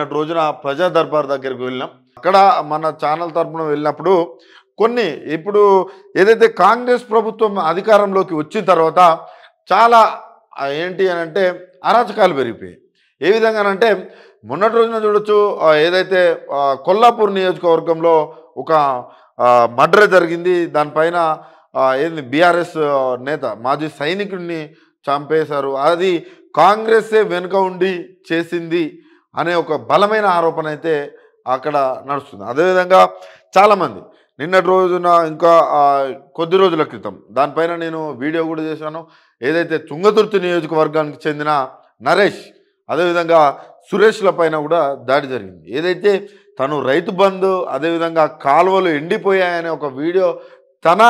నిన్నటి రోజున ప్రజా దర్బార్ దగ్గరికి వెళ్ళినాం అక్కడ మన ఛానల్ తరఫున వెళ్ళినప్పుడు కొన్ని ఇప్పుడు ఏదైతే కాంగ్రెస్ ప్రభుత్వం అధికారంలోకి వచ్చిన తర్వాత చాలా ఏంటి అని అంటే అరాచకాలు పెరిగిపోయాయి ఏ విధంగానంటే మొన్నటి రోజున చూడొచ్చు ఏదైతే కొల్లాపూర్ నియోజకవర్గంలో ఒక మర్డర్ జరిగింది దానిపైన ఏంది బీఆర్ఎస్ నేత మాజీ సైనికుడిని చంపేశారు అది కాంగ్రెసే వెనుక ఉండి చేసింది అనే ఒక బలమైన ఆరోపణ అయితే అక్కడ నడుస్తుంది అదేవిధంగా చాలామంది నిన్నటి రోజున ఇంకా కొద్ది రోజుల క్రితం దానిపైన నేను వీడియో కూడా చేశాను ఏదైతే తుంగతుర్తి నియోజకవర్గానికి చెందిన నరేష్ అదేవిధంగా సురేష్ల పైన కూడా దాడి జరిగింది ఏదైతే తను రైతు బంధు అదేవిధంగా కాలువలు ఎండిపోయాయనే ఒక వీడియో తన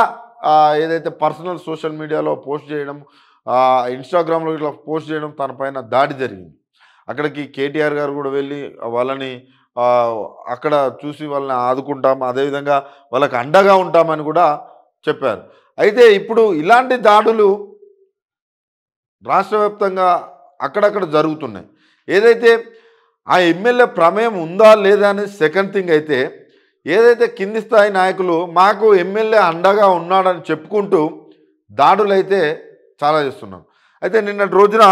ఏదైతే పర్సనల్ సోషల్ మీడియాలో పోస్ట్ చేయడం ఇన్స్టాగ్రామ్లో ఇట్లా పోస్ట్ చేయడం తన పైన దాడి జరిగింది అక్కడికి కేటీఆర్ గారు కూడా వెళ్ళి వాళ్ళని అక్కడ చూసి వాళ్ళని ఆదుకుంటాం అదేవిధంగా వాళ్ళకి అండగా ఉంటామని కూడా చెప్పారు అయితే ఇప్పుడు ఇలాంటి దాడులు రాష్ట్ర వ్యాప్తంగా అక్కడక్కడ జరుగుతున్నాయి ఏదైతే ఆ ఎమ్మెల్యే ప్రమేయం ఉందా లేదా అనేది సెకండ్ థింగ్ అయితే ఏదైతే కింది స్థాయి నాయకులు మాకు ఎమ్మెల్యే అండగా ఉన్నాడని చెప్పుకుంటూ దాడులు అయితే చాలా చేస్తున్నాం అయితే నిన్నటి రోజున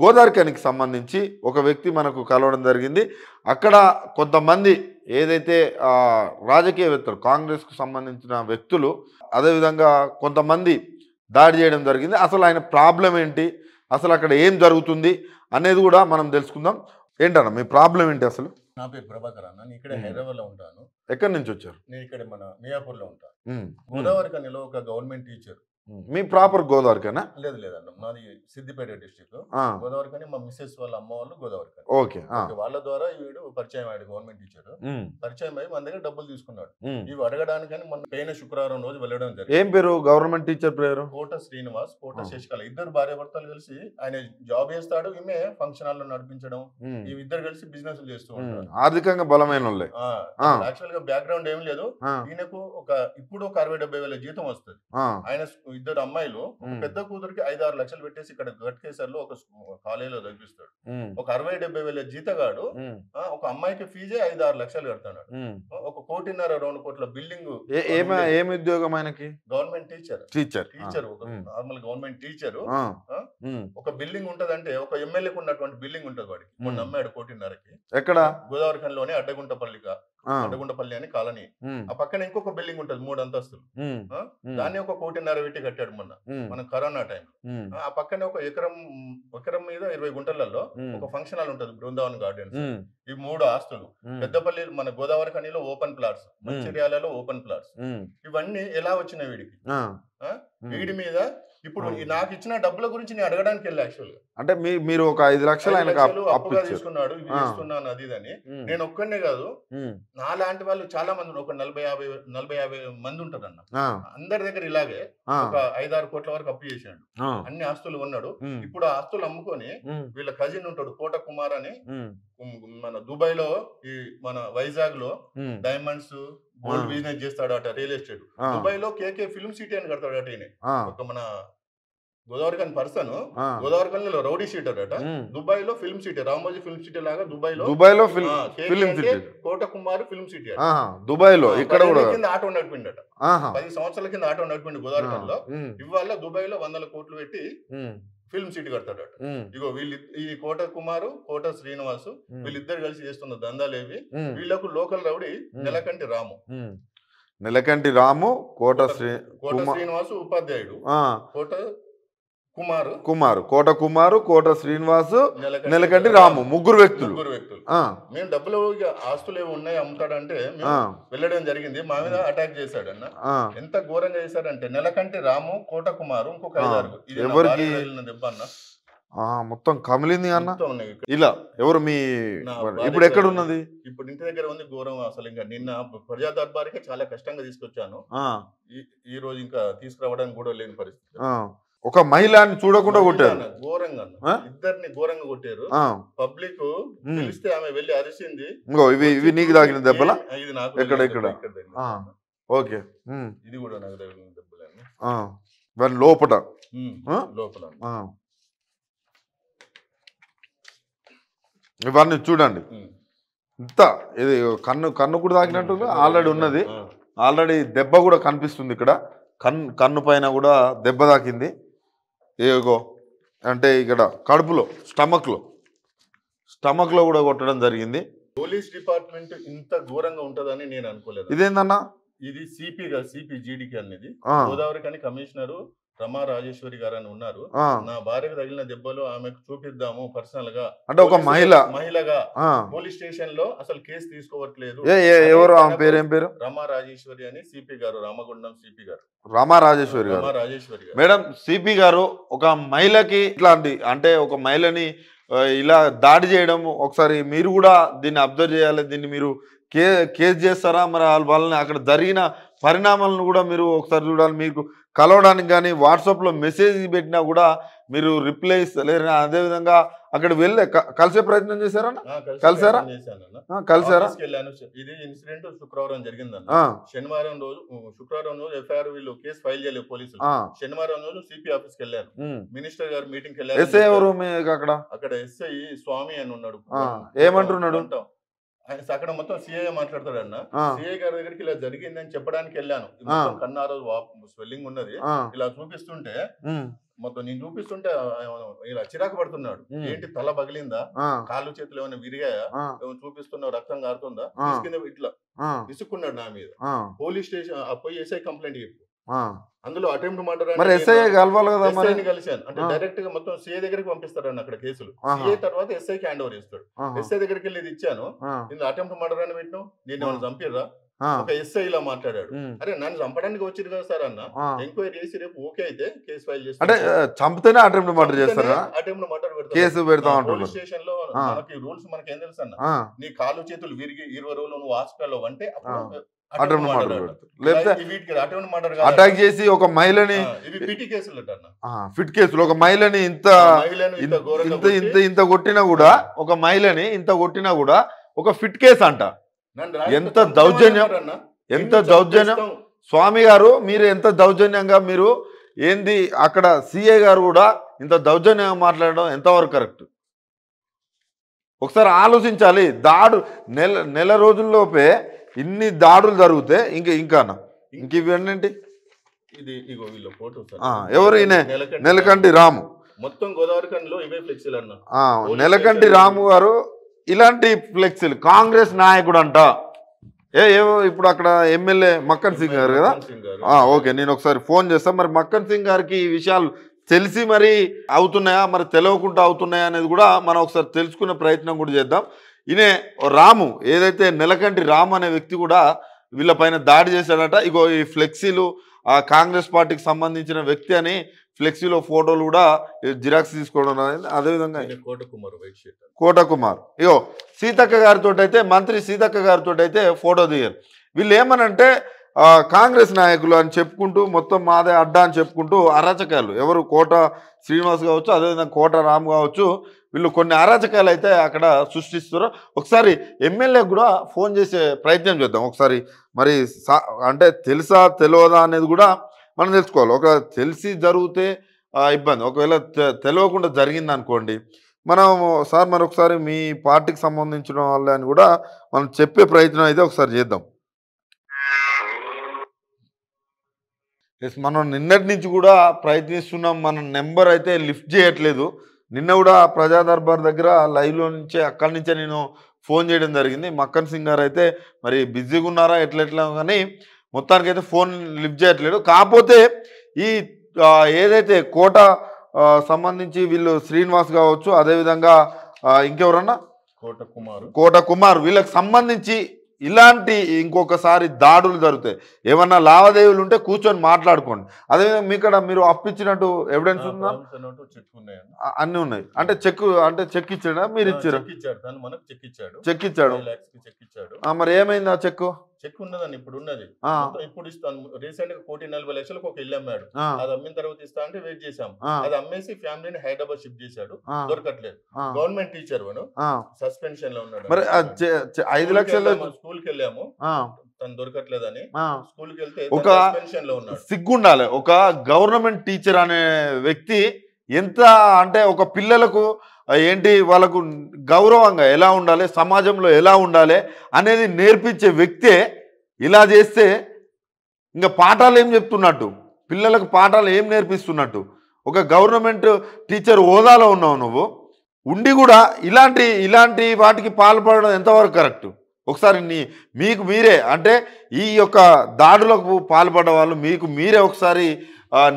గోదార్ఖానికి సంబంధించి ఒక వ్యక్తి మనకు కలవడం జరిగింది అక్కడ కొంతమంది ఏదైతే రాజకీయవేత్తలు కాంగ్రెస్కు సంబంధించిన వ్యక్తులు అదేవిధంగా కొంతమంది దాడి చేయడం జరిగింది అసలు ఆయన ప్రాబ్లం ఏంటి అసలు అక్కడ ఏం జరుగుతుంది అనేది కూడా మనం తెలుసుకుందాం ఏంటన్నా మీ ప్రాబ్లం ఏంటి అసలు నా పేరు ప్రభాకర్ అన్న నేను ఇక్కడ హైదరాబాద్ లో ఉంటాను ఎక్కడి నుంచి వచ్చారు నేను ఇక్కడ మన మియాపూర్ లో ఉంటాను గోదావరి కన్యలో ఒక గవర్నమెంట్ టీచర్ మీ ప్రాపర్ గోదావరికేనా లేదు లేదండి మాది సిద్దిపేట డిస్టిక్ గోదావరి కానీ మా మిస్సెస్ వాళ్ళ అమ్మ వాళ్ళు గోదావరి ఓకే వాళ్ళ ద్వారా వీడు పరిచయం అయ్యాడు గవర్నమెంట్ టీచర్ పరిచయం అయ్యి మన దగ్గర డబ్బులు తీసుకున్నాడు ఇవి అడగడానికని మొన్న పైన శుక్రవారం రోజు వెళ్ళడం జరిగింది ఏం పేరు గవర్నమెంట్ టీచర్ పేరు కోట శ్రీనివాస్ కోట శశికళ ఇద్దరు భార్య భర్తలు కలిసి ఆయన జాబ్ చేస్తాడు ఈమె ఫంక్షన్ హాల్ నడిపించడం ఇద్దరు కలిసి బిజినెస్ చేస్తూ ఆర్థికంగా బలమైన యాక్చువల్ గా బ్యాక్గ్రౌండ్ ఏం లేదు ఈయనకు ఒక ఇప్పుడు ఒక అరవై వేల జీతం వస్తుంది ఆయన ఇద్దరు అమ్మాయిలు పెద్ద కూతురికి ఐదు ఆరు లక్షలు పెట్టేసి ఇక్కడ గట్కేసర్ లో ఒక కాలేజీలో చదివిస్తాడు ఒక అరవై డెబ్బై వేల జీతగాడు ఒక అమ్మాయికి ఫీజే ఐదు ఆరు లక్షలు కడతాడు ఒక కోటిన్నర రెండు కోట్ల బిల్డింగ్ ఏమి ఉద్యోగం ఆయనకి గవర్నమెంట్ టీచర్ టీచర్ టీచర్ ఒక నార్మల్ గవర్నమెంట్ టీచర్ ఒక బిల్డింగ్ ఉంటదంటే ఒక ఎమ్మెల్యేకి ఉన్నటువంటి బిల్డింగ్ ఉంటది వాడికి మొన్న అమ్మాయి కోటిన్నరకి ఎక్కడ గోదావరి లోనే అడ్డగుంటపల్లిగా అడ్డగుంటపల్లి అని కాలనీ ఆ పక్కన ఇంకొక బిల్డింగ్ ఉంటది మూడు అంతస్తులు దాన్ని ఒక కోటిన్నర పెట్టి కట్టి కట్టాడు మొన్న మనం కరోనా టైం ఆ పక్కనే ఒక ఎకరం ఎకరం మీద ఇరవై గుంటలలో ఒక ఫంక్షన్ హాల్ ఉంటుంది బృందావన్ గార్డెన్స్ ఈ మూడు ఆస్తులు పెద్దపల్లి మన గోదావరి ఖనిలో ఓపెన్ ప్లాట్స్ మంచిర్యాలలో ఓపెన్ ప్లాట్స్ ఇవన్నీ ఎలా వచ్చినాయి వీడికి వీడి మీద ఇప్పుడు నాకు ఇచ్చిన డబ్బుల గురించి నేను అడగడానికి వెళ్ళి యాక్చువల్ అంటే మీరు ఒక ఐదు లక్షలు ఆయన అప్పుగా తీసుకున్నాడు తీసుకున్నాను అది ఇదని నేను ఒక్కడనే కాదు నా లాంటి వాళ్ళు చాలా మంది ఒక నలభై యాభై నలభై యాభై మంది ఉంటారు అన్న అందరి దగ్గర ఇలాగే ఒక ఐదారు కోట్ల వరకు అప్పు చేశాడు అన్ని ఆస్తులు ఉన్నాడు ఇప్పుడు ఆ ఆస్తులు అమ్ముకొని వీళ్ళ కజిన్ ఉంటాడు కోట కుమార్ అని మన దుబాయ్ లో ఈ మన వైజాగ్ లో డైమండ్స్ గోల్డ్ బిజినెస్ చేస్తాడు అట రియల్ ఎస్టేట్ దుబాయ్ లో కేకే ఫిల్మ్ సిటీ అని కడతాడు అట ఈయన ఒక మన గోదావరి కాని పర్సన్ గోదావరి లో రౌడీ షీటర్ అట దుబాయ్ లో film city Ramoji film city లాగా దుబాయ్ లో దుబాయ్ లో film city Kota Kumar film city Dubai లో ఇక్కడ కూడా కింద ఆటో నడిపిండట పది సంవత్సరాల కింద ఆటో నడిపిండు గోదావరి కాని లో ఇవాళ దుబాయ్ లో వందల కోట్లు పెట్టి ఫిల్మ్ సిటీ కడతాడు ఇగో వీళ్ళు ఈ కోట కుమారు కోట శ్రీనివాస్ వీళ్ళిద్దరు కలిసి చేస్తున్న దందాలేవి వీళ్ళకు లోకల్ రౌడి నెలకంటి రాము నెలకంటి రాము కోట శ్రీ కోట శ్రీనివాసు ఉపాధ్యాయుడు కోట కుమారు కుమారు కోట కుమారు కోట శ్రీనివాసు నెలకంటి రాము ముగ్గురు వ్యక్తులు ముగ్గురు వ్యక్తులు మేము డబ్బులు ఆస్తులు ఏమి ఉన్నాయి అమ్ముతాడంటే వెళ్ళడం జరిగింది మా మీద అటాక్ చేశాడు అన్న ఎంత ఘోరంగా చేశాడంటే నెలకంటి రాము కోట కుమారు ఇంకొక ఎవరికి మొత్తం కమిలింది అన్న ఇలా ఎవరు మీ ఇప్పుడు ఎక్కడ ఉన్నది ఇప్పుడు ఇంటి దగ్గర ఉంది ఘోరం అసలు ఇంకా నిన్న ప్రజా దర్బార్కి చాలా కష్టంగా తీసుకొచ్చాను ఈ రోజు ఇంకా తీసుకురావడానికి కూడా లేని పరిస్థితి ఒక మహిళని చూడకుండా కొట్టారు ఘోరంగా ఇద్దరిని ఘోరంగా కొట్టారు ఆమె వెళ్ళి అరిసింది ఇవి ఇవి నీకు తాకిన దెబ్బల ఎక్కడ ఇక్కడ ఓకే ఇది కూడా నాకు లోపట లోపల ఇవన్నీ చూడండి ఇంత ఇది కన్ను కన్ను కూడా తాకినట్టు ఆల్రెడీ ఉన్నది ఆల్రెడీ దెబ్బ కూడా కనిపిస్తుంది ఇక్కడ కన్ను కన్ను పైన కూడా దెబ్బ తాకింది ఏగో అంటే ఇక్కడ కడుపులో స్టమక్లో స్టమక్లో కూడా కొట్టడం జరిగింది పోలీస్ డిపార్ట్మెంట్ ఇంత ఘోరంగా ఉంటుందని నేను అనుకోలేదు ఇదేందన్నా ఇది సిపి సిపి జీడికి అనేది గోదావరి కానీ కమిషనరు రమా రాజేశ్వరి గారు అని ఉన్నారు నా భార్యకు తగిలిన దెబ్బలు ఆమెకు చూపిద్దాము పర్సనల్ గా అంటే ఒక మహిళ మహిళగా పోలీస్ స్టేషన్ లో అసలు కేసు తీసుకోవట్లేదు ఎవరు ఆమె పేరు ఏం పేరు రమా రాజేశ్వరి అని సిపి గారు రామగుండం సిపి గారు రమా రాజేశ్వరి గారు రాజేశ్వరి గారు మేడం సిపి గారు ఒక మహిళకి ఇట్లాంటి అంటే ఒక మహిళని ఇలా దాడి చేయడం ఒకసారి మీరు కూడా దీన్ని అబ్జర్వ్ చేయాలి దీన్ని మీరు కే కేసు చేస్తారా మరి వాళ్ళని అక్కడ జరిగిన పరిణామాలను కూడా మీరు ఒకసారి చూడాలి మీకు కలవడానికి కానీ వాట్సాప్లో మెసేజ్ పెట్టినా కూడా మీరు రిప్లై ఇస్తలేరు అదేవిధంగా అక్కడ వెళ్ళే కలిసే ప్రయత్నం చేశారా కలిసారా కలిసారా ఇది ఇన్సిడెంట్ శుక్రవారం జరిగిందన్న శనివారం రోజు శుక్రవారం రోజు ఎఫ్ఐఆర్ వీళ్ళు కేసు ఫైల్ చేయలేదు పోలీసులు శనివారం రోజు సిపి ఆఫీస్ కి వెళ్ళారు మినిస్టర్ గారు మీటింగ్ ఎస్ఐ ఎవరు అక్కడ అక్కడ ఎస్ఐ స్వామి అని ఉన్నాడు ఏమంటున్నాడు అక్కడ మొత్తం సిఏ మాట్లాడతాడు అన్న సిఏ గారి దగ్గరికి ఇలా జరిగింది అని చెప్పడానికి వెళ్ళాను కన్నారు స్వెల్లింగ్ ఉన్నది ఇలా చూపిస్తుంటే మొత్తం నేను చూపిస్తుంటే ఇలా చిరాకు పడుతున్నాడు ఏంటి తల పగిలిందా కాళ్ళు చేతులు ఏమైనా విరిగాయా ఏమైనా చూపిస్తున్నావు రక్తం కారుతుందా ఇట్లా విసుక్కున్నాడు నా మీద పోలీస్ స్టేషన్ పోయి ఎస్ఐ కంప్లైంట్ చెప్పు అందులో అటెంప్ట్ మర్డర్ మరి ఎస్ఐ కలవాలి కదా మరి కలిశాను అంటే డైరెక్ట్ గా మొత్తం సిఐ దగ్గరికి పంపిస్తారని అక్కడ కేసులు సిఐ తర్వాత ఎస్ఐకి హ్యాండ్ ఓవర్ ఇస్తాడు ఎస్ఐ దగ్గరికి వెళ్ళి ఇది ఇచ్చాను నేను అటెంప్ట్ మర్డర్ అని పెట్టినావు నేను ఏమైనా చంపిర్రా ఒక ఎస్ఐ ఇలా మాట్లాడాడు అరే నన్ను చంపడానికి వచ్చింది కదా సార్ అన్న ఎంక్వైరీ చేసి రేపు ఓకే అయితే కేసు ఫైల్ చేస్తాను అంటే చంపితేనే అటెంప్ట్ మర్డర్ చేస్తారు అటెంప్ట్ మర్డర్ కేసు పెడతా ఉంటారు స్టేషన్ లో మనకి రూల్స్ మనకి ఏం తెలుసు అన్న నీ కాలు చేతులు విరిగి ఇరవై రోజులు నువ్వు హాస్పిటల్లో అంటే అప్పుడు అటువంటి మర్డర్ లేకపోతే అటాక్ చేసి ఒక మహిళని ఫిట్ కేసులు ఒక మహిళని ఇంత ఇంత ఇంత ఇంత కొట్టినా కూడా ఒక మహిళని ఇంత కొట్టినా కూడా ఒక ఫిట్ కేసు అంట ఎంత దౌర్జన్యం ఎంత దౌర్జన్యం స్వామి గారు మీరు ఎంత దౌర్జన్యంగా మీరు ఏంది అక్కడ సిఏ గారు కూడా ఇంత దౌర్జన్యంగా మాట్లాడడం ఎంతవరకు కరెక్ట్ ఒకసారి ఆలోచించాలి దాడు నెల నెల రోజుల్లోపే ఇన్ని దాడులు జరిగితే ఇంకా ఇంకా ఇంక ఇవి ఏంటంటే ఎవరు ఈయన నెలకంటి రాము మొత్తం గోదావరిఖండ్లో ఇవే ఫ్లెక్సీలు నెలకంటి రాము గారు ఇలాంటి ఫ్లెక్సీలు కాంగ్రెస్ నాయకుడు అంట ఏ ఏవో ఇప్పుడు అక్కడ ఎమ్మెల్యే మక్కన్ సింగ్ గారు కదా ఓకే నేను ఒకసారి ఫోన్ చేస్తాను మరి మక్కన్ సింగ్ గారికి ఈ విషయాలు తెలిసి మరి అవుతున్నాయా మరి తెలియకుండా అవుతున్నాయా అనేది కూడా మనం ఒకసారి తెలుసుకునే ప్రయత్నం కూడా చేద్దాం ఇనే రాము ఏదైతే నెలకంటి రాము అనే వ్యక్తి కూడా పైన దాడి చేశాడట ఇగో ఈ ఫ్లెక్సీలు ఆ కాంగ్రెస్ పార్టీకి సంబంధించిన వ్యక్తి అని ఫ్లెక్సీలో ఫోటోలు కూడా జిరాక్స్ తీసుకోవడం అనేది అదేవిధంగా కోటకుమార్ కోటకుమార్ ఇగో సీతక్క గారితో అయితే మంత్రి సీతక్క గారితో అయితే ఫోటో దిగారు వీళ్ళు ఏమనంటే కాంగ్రెస్ నాయకులు అని చెప్పుకుంటూ మొత్తం మాదే అడ్డా అని చెప్పుకుంటూ అరాచకాలు ఎవరు కోట శ్రీనివాస్ కావచ్చు అదేవిధంగా కోట రామ్ కావచ్చు వీళ్ళు కొన్ని అరాచకాలు అయితే అక్కడ సృష్టిస్తారు ఒకసారి ఎమ్మెల్యే కూడా ఫోన్ చేసే ప్రయత్నం చేద్దాం ఒకసారి మరి అంటే తెలుసా తెలియదా అనేది కూడా మనం తెలుసుకోవాలి ఒక తెలిసి జరిగితే ఇబ్బంది ఒకవేళ తెలియకుండా జరిగింది అనుకోండి మనం సార్ మరొకసారి మీ పార్టీకి సంబంధించిన వాళ్ళని కూడా మనం చెప్పే ప్రయత్నం అయితే ఒకసారి చేద్దాం ఎస్ మనం నిన్నటి నుంచి కూడా ప్రయత్నిస్తున్నాం మన నెంబర్ అయితే లిఫ్ట్ చేయట్లేదు నిన్న కూడా ప్రజా దర్బార్ దగ్గర లైవ్లో నుంచే అక్కడి నుంచే నేను ఫోన్ చేయడం జరిగింది మక్కన్ సింగ్ గారు అయితే మరి బిజీగా ఉన్నారా ఎట్లెట్లా కానీ మొత్తానికైతే ఫోన్ లిఫ్ట్ చేయట్లేదు కాకపోతే ఈ ఏదైతే కోట సంబంధించి వీళ్ళు శ్రీనివాస్ కావచ్చు అదేవిధంగా ఇంకెవరన్నా కోట కుమార్ కోట కుమార్ వీళ్ళకి సంబంధించి ఇలాంటి ఇంకొకసారి దాడులు జరుగుతాయి ఏమన్నా లావాదేవీలు ఉంటే కూర్చొని మాట్లాడుకోండి అదేవిధంగా మీ ఇక్కడ మీరు అప్పించినట్టు ఎవిడెన్స్ ఉందా అన్ని ఉన్నాయి అంటే చెక్ అంటే చెక్ ఇచ్చాడా మీరు ఇచ్చారు చెక్ ఇచ్చాడు మరి ఏమైంది ఆ చెక్ చెక్ ఉన్నదండి ఇప్పుడు ఉన్నది ఇప్పుడు ఇస్తాను రీసెంట్ గా కోటి నలభై లక్షలకు ఒక ఇల్లు అమ్మాడు అది అమ్మిన తర్వాత ఇస్తా అంటే వెయిట్ చేసాం అది అమ్మేసి ఫ్యామిలీని హైదరాబాద్ షిఫ్ట్ చేశాడు దొరకట్లేదు గవర్నమెంట్ టీచర్ వను సస్పెన్షన్ లో ఉన్నాడు మరి ఐదు లక్షలు స్కూల్ కి వెళ్ళాము తను దొరకట్లేదని స్కూల్ కి వెళ్తే ఒక సస్పెన్షన్ లో ఉన్నాడు సిగ్గుండాలి ఒక గవర్నమెంట్ టీచర్ అనే వ్యక్తి ఎంత అంటే ఒక పిల్లలకు ఏంటి వాళ్ళకు గౌరవంగా ఎలా ఉండాలి సమాజంలో ఎలా ఉండాలి అనేది నేర్పించే వ్యక్తే ఇలా చేస్తే ఇంకా పాఠాలు ఏం చెప్తున్నట్టు పిల్లలకు పాఠాలు ఏం నేర్పిస్తున్నట్టు ఒక గవర్నమెంట్ టీచర్ హోదాలో ఉన్నావు నువ్వు ఉండి కూడా ఇలాంటి ఇలాంటి వాటికి పాల్పడడం ఎంతవరకు కరెక్ట్ ఒకసారి నీ మీకు మీరే అంటే ఈ యొక్క దాడులకు పాల్పడ్డ వాళ్ళు మీకు మీరే ఒకసారి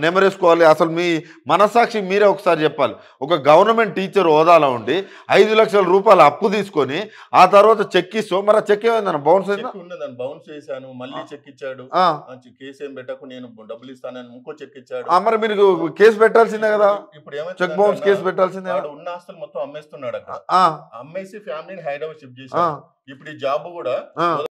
నెమరేసుకోవాలి అసలు మీ మనస్సాక్షి మీరే ఒకసారి చెప్పాలి ఒక గవర్నమెంట్ టీచర్ హోదాలో ఉండి ఐదు లక్షల రూపాయలు అప్పు తీసుకొని ఆ తర్వాత చెక్ ఇస్తూ మరి ఆ చెక్ ఏమైందన్న బౌన్స్ ఉన్నదని బౌన్స్ చేశాను మళ్ళీ చెక్ ఇచ్చాడు కేసు ఏం పెట్టకు నేను డబ్బులు ఇస్తానని ఇంకో చెక్ ఇచ్చాడు మరి మీరు కేసు పెట్టాల్సిందే కదా ఇప్పుడు ఏమైనా చెక్ బౌన్స్ కేసు పెట్టాల్సిందే ఉన్న ఆస్తులు మొత్తం అమ్మేస్తున్నాడు అక్కడ అమ్మేసి ఫ్యామిలీని హైదరాబాద్ షిఫ్ట్ చేసి ఇప్పుడు ఈ జాబ్ కూడా